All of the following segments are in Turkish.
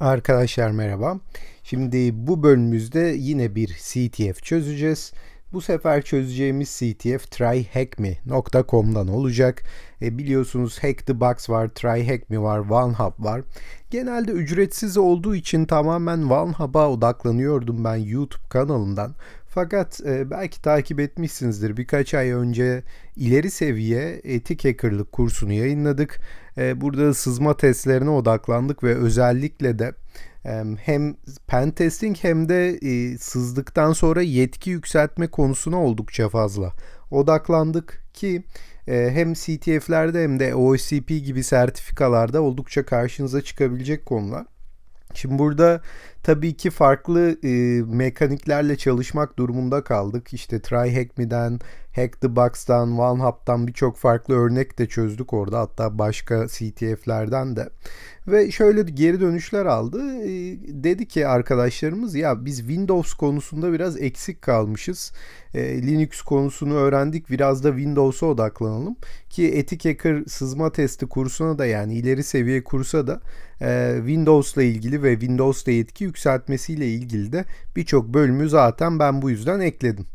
Arkadaşlar merhaba. Şimdi bu bölümümüzde yine bir CTF çözeceğiz. Bu sefer çözeceğimiz CTF tryhackme.com'dan olacak. E biliyorsunuz Hack the Box var, tryhackme var, OneHub var. Genelde ücretsiz olduğu için tamamen OneHub'a odaklanıyordum ben YouTube kanalından. Fakat e, belki takip etmişsinizdir. Birkaç ay önce ileri seviye etik hackerlık kursunu yayınladık. E, burada sızma testlerine odaklandık ve özellikle de hem pen testing hem de e, sızdıktan sonra yetki yükseltme konusuna oldukça fazla odaklandık ki e, hem CTF'lerde hem de OSCP gibi sertifikalarda oldukça karşınıza çıkabilecek konular. Şimdi burada tabii ki farklı e, mekaniklerle çalışmak durumunda kaldık. İşte TryHack me'den, Hack the Box'tan, OneHub'tan birçok farklı örnek de çözdük orada. Hatta başka CTF'lerden de. Ve şöyle geri dönüşler aldı. E, dedi ki arkadaşlarımız ya biz Windows konusunda biraz eksik kalmışız. E, Linux konusunu öğrendik. Biraz da Windows'a odaklanalım. Ki Etik Hacker sızma testi kursuna da yani ileri seviye kursa da e, Windows'la ilgili ve Windows'la yetki yükseltmesiyle ilgili de birçok bölümü zaten ben bu yüzden ekledim.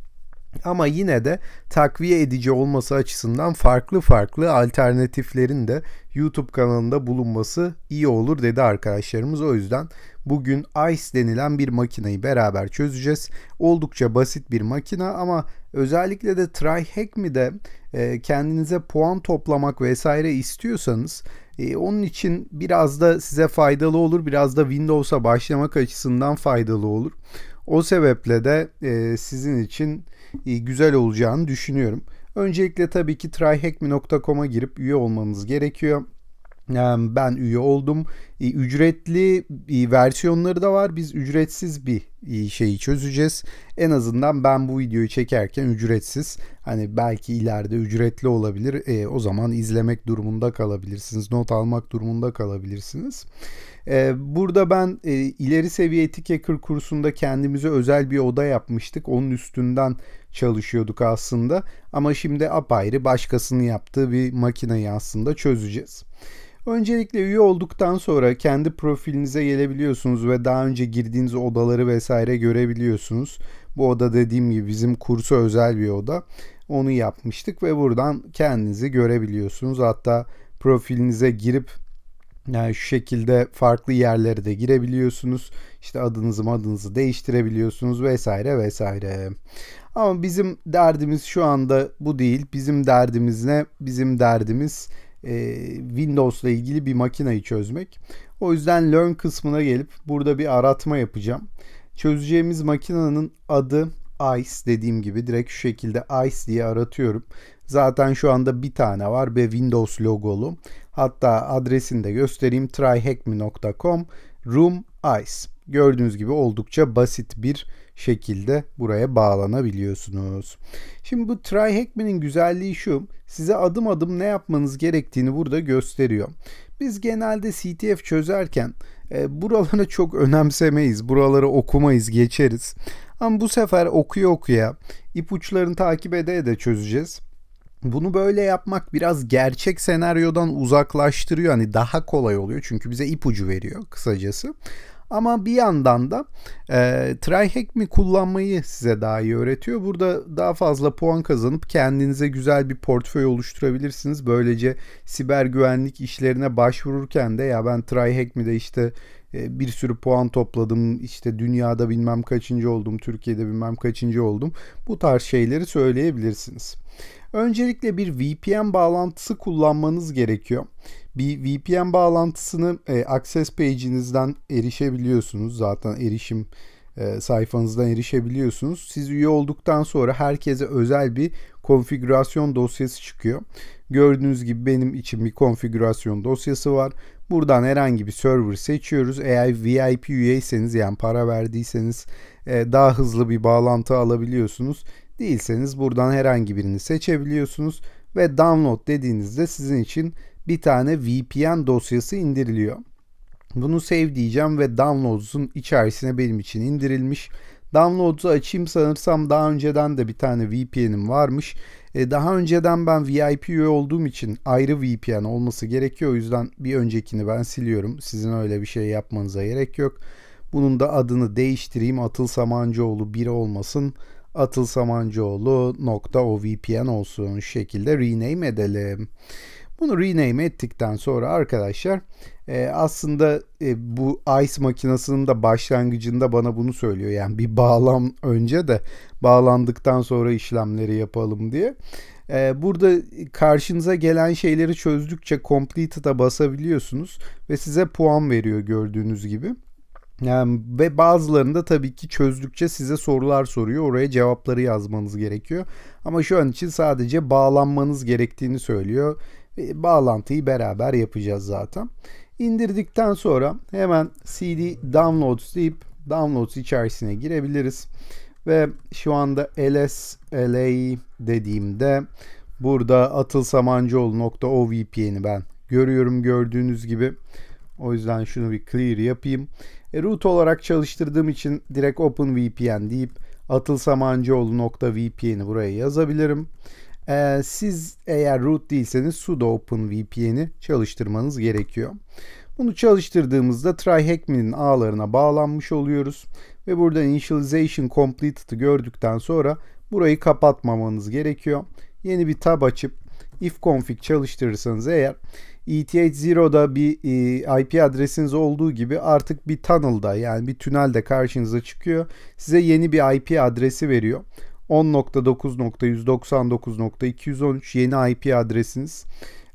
Ama yine de takviye edici olması açısından farklı farklı alternatiflerin de YouTube kanalında bulunması iyi olur dedi arkadaşlarımız. O yüzden Bugün ICE denilen bir makineyi beraber çözeceğiz. Oldukça basit bir makina ama özellikle de TryHackMe'de e, kendinize puan toplamak vesaire istiyorsanız e, onun için biraz da size faydalı olur. Biraz da Windows'a başlamak açısından faydalı olur. O sebeple de e, sizin için güzel olacağını düşünüyorum. Öncelikle tabii ki tryhackme.com'a girip üye olmanız gerekiyor ben üye oldum. E, ücretli e, versiyonları da var. Biz ücretsiz bir e, şeyi çözeceğiz. En azından ben bu videoyu çekerken ücretsiz. Hani belki ileride ücretli olabilir. E, o zaman izlemek durumunda kalabilirsiniz. Not almak durumunda kalabilirsiniz. E, burada ben e, ileri seviye etik hacker kursunda kendimize özel bir oda yapmıştık. Onun üstünden çalışıyorduk aslında. Ama şimdi apayrı başkasının yaptığı bir makineyi aslında çözeceğiz. Öncelikle üye olduktan sonra kendi profilinize gelebiliyorsunuz ve daha önce girdiğiniz odaları vesaire görebiliyorsunuz. Bu oda dediğim gibi bizim kursa özel bir oda. Onu yapmıştık ve buradan kendinizi görebiliyorsunuz. Hatta profilinize girip yani şu şekilde farklı yerlere de girebiliyorsunuz. İşte adınızı adınızı değiştirebiliyorsunuz vesaire vesaire. Ama bizim derdimiz şu anda bu değil. Bizim derdimiz ne? Bizim derdimiz e, Windows ile ilgili bir makineyi çözmek. O yüzden Learn kısmına gelip burada bir aratma yapacağım. Çözeceğimiz makinenin adı ICE dediğim gibi direkt şu şekilde ICE diye aratıyorum. Zaten şu anda bir tane var ve Windows logolu. Hatta adresini de göstereyim tryhackme.com room ice. Gördüğünüz gibi oldukça basit bir şekilde buraya bağlanabiliyorsunuz. Şimdi bu try hackman'in güzelliği şu. Size adım adım ne yapmanız gerektiğini burada gösteriyor. Biz genelde CTF çözerken e, buralara çok önemsemeyiz. Buraları okumayız, geçeriz. Ama bu sefer okuya okuya ipuçlarını takip ede de çözeceğiz. Bunu böyle yapmak biraz gerçek senaryodan uzaklaştırıyor. Hani daha kolay oluyor çünkü bize ipucu veriyor kısacası. Ama bir yandan da e, tryhack mi kullanmayı size daha iyi öğretiyor. Burada daha fazla puan kazanıp kendinize güzel bir portföy oluşturabilirsiniz. Böylece siber güvenlik işlerine başvururken de ya ben tryhack mi de işte e, bir sürü puan topladım işte dünyada bilmem kaçıncı oldum Türkiye'de bilmem kaçıncı oldum bu tarz şeyleri söyleyebilirsiniz. Öncelikle bir VPN bağlantısı kullanmanız gerekiyor bir VPN bağlantısını e, Access page'inizden erişebiliyorsunuz. Zaten erişim e, sayfanızdan erişebiliyorsunuz. Siz üye olduktan sonra herkese özel bir konfigürasyon dosyası çıkıyor. Gördüğünüz gibi benim için bir konfigürasyon dosyası var. Buradan herhangi bir server seçiyoruz. Eğer VIP üyeyseniz yani para verdiyseniz e, daha hızlı bir bağlantı alabiliyorsunuz. Değilseniz buradan herhangi birini seçebiliyorsunuz ve download dediğinizde sizin için bir tane VPN dosyası indiriliyor. Bunu save diyeceğim ve downloads'un içerisine benim için indirilmiş. Downloads'u açayım sanırsam daha önceden de bir tane VPN'im varmış. Ee, daha önceden ben VIP üye olduğum için ayrı VPN olması gerekiyor. O yüzden bir öncekini ben siliyorum. Sizin öyle bir şey yapmanıza gerek yok. Bunun da adını değiştireyim. Atıl Samancıoğlu 1 olmasın. Atıl Samancıoğlu nokta o olsun şekilde rename edelim. Bunu rename ettikten sonra arkadaşlar e, aslında e, bu ice makinasının da başlangıcında bana bunu söylüyor. Yani bir bağlam önce de bağlandıktan sonra işlemleri yapalım diye. E, burada karşınıza gelen şeyleri çözdükçe completed'a basabiliyorsunuz ve size puan veriyor gördüğünüz gibi. Yani ve bazılarında tabii ki çözdükçe size sorular soruyor. Oraya cevapları yazmanız gerekiyor. Ama şu an için sadece bağlanmanız gerektiğini söylüyor bağlantıyı beraber yapacağız zaten. İndirdikten sonra hemen CD Downloads deyip Downloads içerisine girebiliriz. Ve şu anda LSLA dediğimde burada atılsamancıoğlu.ovpn'i ben görüyorum gördüğünüz gibi. O yüzden şunu bir clear yapayım. E, root olarak çalıştırdığım için direkt OpenVPN deyip atılsamancıoğlu.vpn'i buraya yazabilirim. Ee, siz eğer root değilseniz sudo openvpn'i çalıştırmanız gerekiyor. Bunu çalıştırdığımızda TryHackMe'nin ağlarına bağlanmış oluyoruz. Ve burada Initialization Completed'ı gördükten sonra burayı kapatmamanız gerekiyor. Yeni bir tab açıp ifconfig çalıştırırsanız eğer ETH0'da bir e, IP adresiniz olduğu gibi artık bir tunnel'da yani bir tünelde karşınıza çıkıyor. Size yeni bir IP adresi veriyor. 10.9.199.213 yeni IP adresiniz.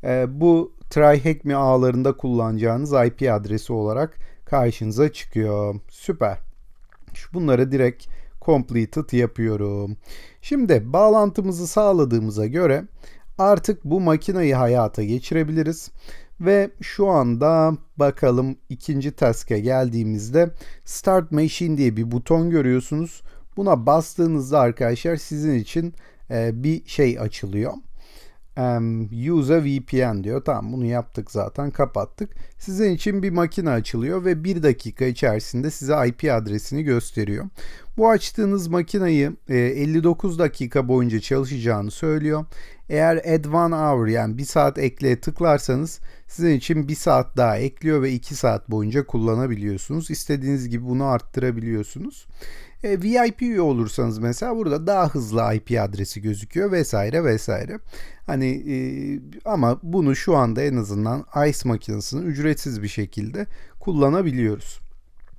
Ee, bu TryHackMe ağlarında kullanacağınız IP adresi olarak karşınıza çıkıyor. Süper. Şu bunlara direkt completed yapıyorum. Şimdi bağlantımızı sağladığımıza göre artık bu makineyi hayata geçirebiliriz. Ve şu anda bakalım ikinci task'e geldiğimizde Start Machine diye bir buton görüyorsunuz. Buna bastığınızda arkadaşlar sizin için e, bir şey açılıyor. E, Use VPN diyor. Tamam bunu yaptık zaten kapattık. Sizin için bir makine açılıyor ve bir dakika içerisinde size IP adresini gösteriyor. Bu açtığınız makineyi 59 e, dakika boyunca çalışacağını söylüyor. Eğer add one hour yani bir saat ekleye tıklarsanız sizin için bir saat daha ekliyor ve iki saat boyunca kullanabiliyorsunuz. İstediğiniz gibi bunu arttırabiliyorsunuz. E, VIP üye olursanız mesela burada daha hızlı IP adresi gözüküyor vesaire vesaire. Hani e, ama bunu şu anda en azından Ice makinesini ücretsiz bir şekilde kullanabiliyoruz.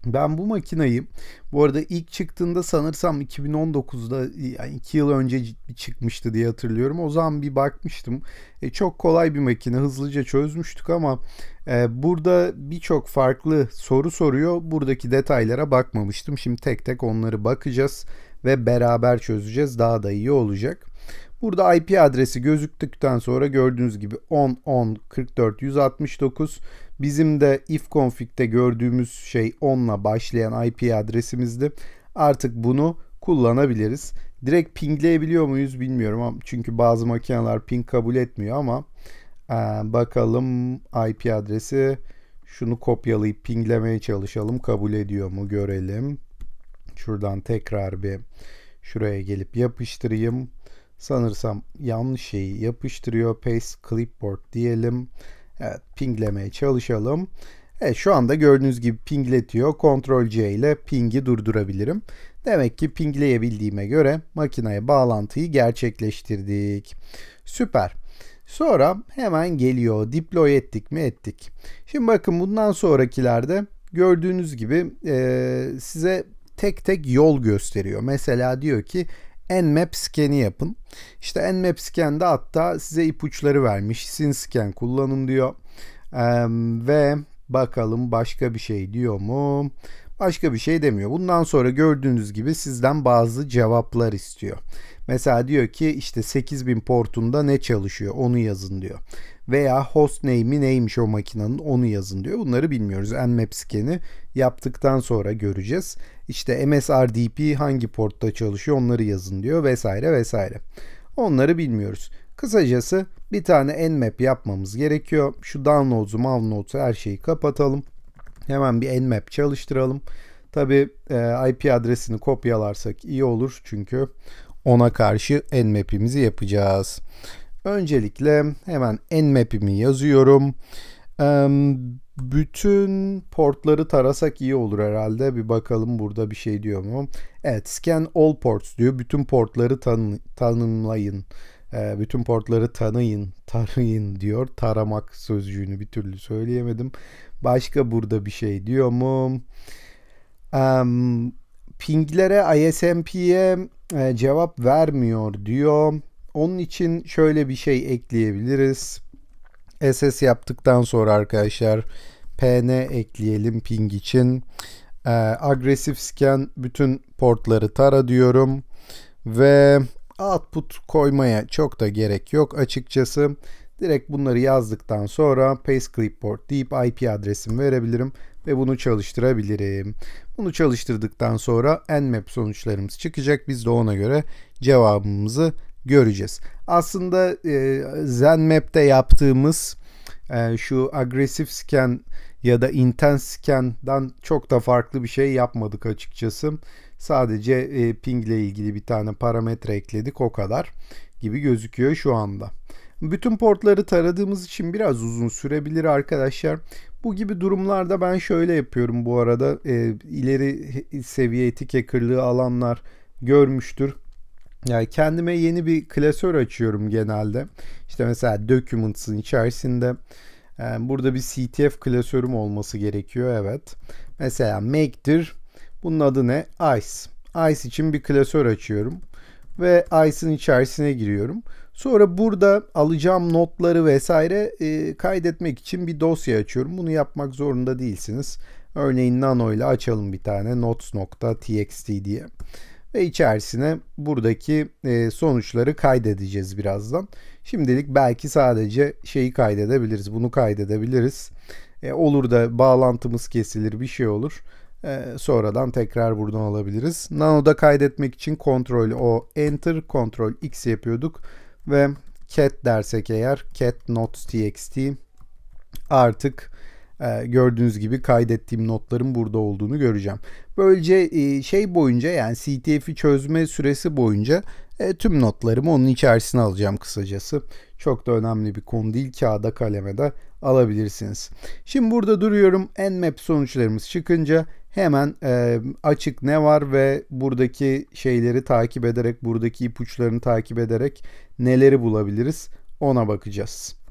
Ben bu makinayı bu arada ilk çıktığında sanırsam 2019'da yani 2 yıl önce çıkmıştı diye hatırlıyorum. O zaman bir bakmıştım. E, çok kolay bir makine hızlıca çözmüştük ama e, burada birçok farklı soru soruyor. Buradaki detaylara bakmamıştım. Şimdi tek tek onları bakacağız ve beraber çözeceğiz. Daha da iyi olacak. Burada IP adresi gözüktükten sonra gördüğünüz gibi 10 10 44 169 Bizim de if config'te gördüğümüz şey 10'la başlayan IP adresimizdi. Artık bunu kullanabiliriz. Direkt pingleyebiliyor muyuz bilmiyorum çünkü bazı makineler ping kabul etmiyor ama e, bakalım IP adresi şunu kopyalayıp pinglemeye çalışalım. Kabul ediyor mu görelim. Şuradan tekrar bir şuraya gelip yapıştırayım. Sanırsam yanlış şeyi yapıştırıyor. Paste clipboard diyelim. Evet pinglemeye çalışalım. Evet şu anda gördüğünüz gibi pingletiyor. Ctrl C ile pingi durdurabilirim. Demek ki pingleyebildiğime göre makineye bağlantıyı gerçekleştirdik. Süper. Sonra hemen geliyor. Deploy ettik mi ettik. Şimdi bakın bundan sonrakilerde gördüğünüz gibi e, size tek tek yol gösteriyor. Mesela diyor ki Nmap scan'i yapın. İşte Nmap scan'de hatta size ipuçları vermiş. sin scan kullanın diyor. Ee, ve bakalım başka bir şey diyor mu? Başka bir şey demiyor. Bundan sonra gördüğünüz gibi sizden bazı cevaplar istiyor. Mesela diyor ki işte 8000 portunda ne çalışıyor onu yazın diyor. Veya host name'i neymiş o makinenin onu yazın diyor. Bunları bilmiyoruz. Nmap scan'i yaptıktan sonra göreceğiz. İşte MSRDP hangi portta çalışıyor onları yazın diyor vesaire vesaire. Onları bilmiyoruz. Kısacası bir tane nmap yapmamız gerekiyor. Şu downloads'u, downloads'u her şeyi kapatalım. Hemen bir nmap çalıştıralım. Tabi e, IP adresini kopyalarsak iyi olur çünkü ona karşı nmap'imizi yapacağız. Öncelikle hemen nmap'imi yazıyorum. Bütün portları tarasak iyi olur herhalde. Bir bakalım burada bir şey diyor mu? Evet scan all ports diyor. Bütün portları tanı tanımlayın. Ee, bütün portları tanıyın, tarayın diyor. Taramak sözcüğünü bir türlü söyleyemedim. Başka burada bir şey diyor mu? Um, pinglere, ISMP'ye e, cevap vermiyor diyor. Onun için şöyle bir şey ekleyebiliriz. SS yaptıktan sonra arkadaşlar PN ekleyelim ping için. E, agresif scan bütün portları tara diyorum. Ve output koymaya çok da gerek yok açıkçası. Direkt bunları yazdıktan sonra paste clipboard deyip IP adresimi verebilirim ve bunu çalıştırabilirim. Bunu çalıştırdıktan sonra nmap sonuçlarımız çıkacak. Biz de ona göre cevabımızı göreceğiz. Aslında e, ZenMap'te yaptığımız e, şu agresif scan ya da intense scan'dan çok da farklı bir şey yapmadık açıkçası. Sadece e, ping ile ilgili bir tane parametre ekledik o kadar gibi gözüküyor şu anda. Bütün portları taradığımız için biraz uzun sürebilir arkadaşlar. Bu gibi durumlarda ben şöyle yapıyorum bu arada. E, ileri seviye etik hackerlığı alanlar görmüştür. Yani kendime yeni bir klasör açıyorum genelde. İşte mesela documents'ın içerisinde yani e, burada bir CTF klasörüm olması gerekiyor evet. Mesela make'dir. Bunun adı ne? Ice. Ice için bir klasör açıyorum ve Ice'ın içerisine giriyorum. Sonra burada alacağım notları vesaire e, kaydetmek için bir dosya açıyorum. Bunu yapmak zorunda değilsiniz. Örneğin nano ile açalım bir tane notes.txt diye. Ve içerisine buradaki e, sonuçları kaydedeceğiz birazdan. Şimdilik belki sadece şeyi kaydedebiliriz. Bunu kaydedebiliriz. E, olur da bağlantımız kesilir bir şey olur. E, sonradan tekrar buradan alabiliriz. Nano'da kaydetmek için Ctrl O Enter Ctrl X yapıyorduk ve cat dersek eğer cat notes txt artık e, gördüğünüz gibi kaydettiğim notların burada olduğunu göreceğim. Böylece e, şey boyunca yani CTF'i çözme süresi boyunca e, tüm notlarımı onun içerisine alacağım kısacası. Çok da önemli bir konu değil. Kağıda kaleme de alabilirsiniz. Şimdi burada duruyorum. Nmap sonuçlarımız çıkınca hemen e, açık ne var ve buradaki şeyleri takip ederek, buradaki ipuçlarını takip ederek neleri bulabiliriz ona bakacağız.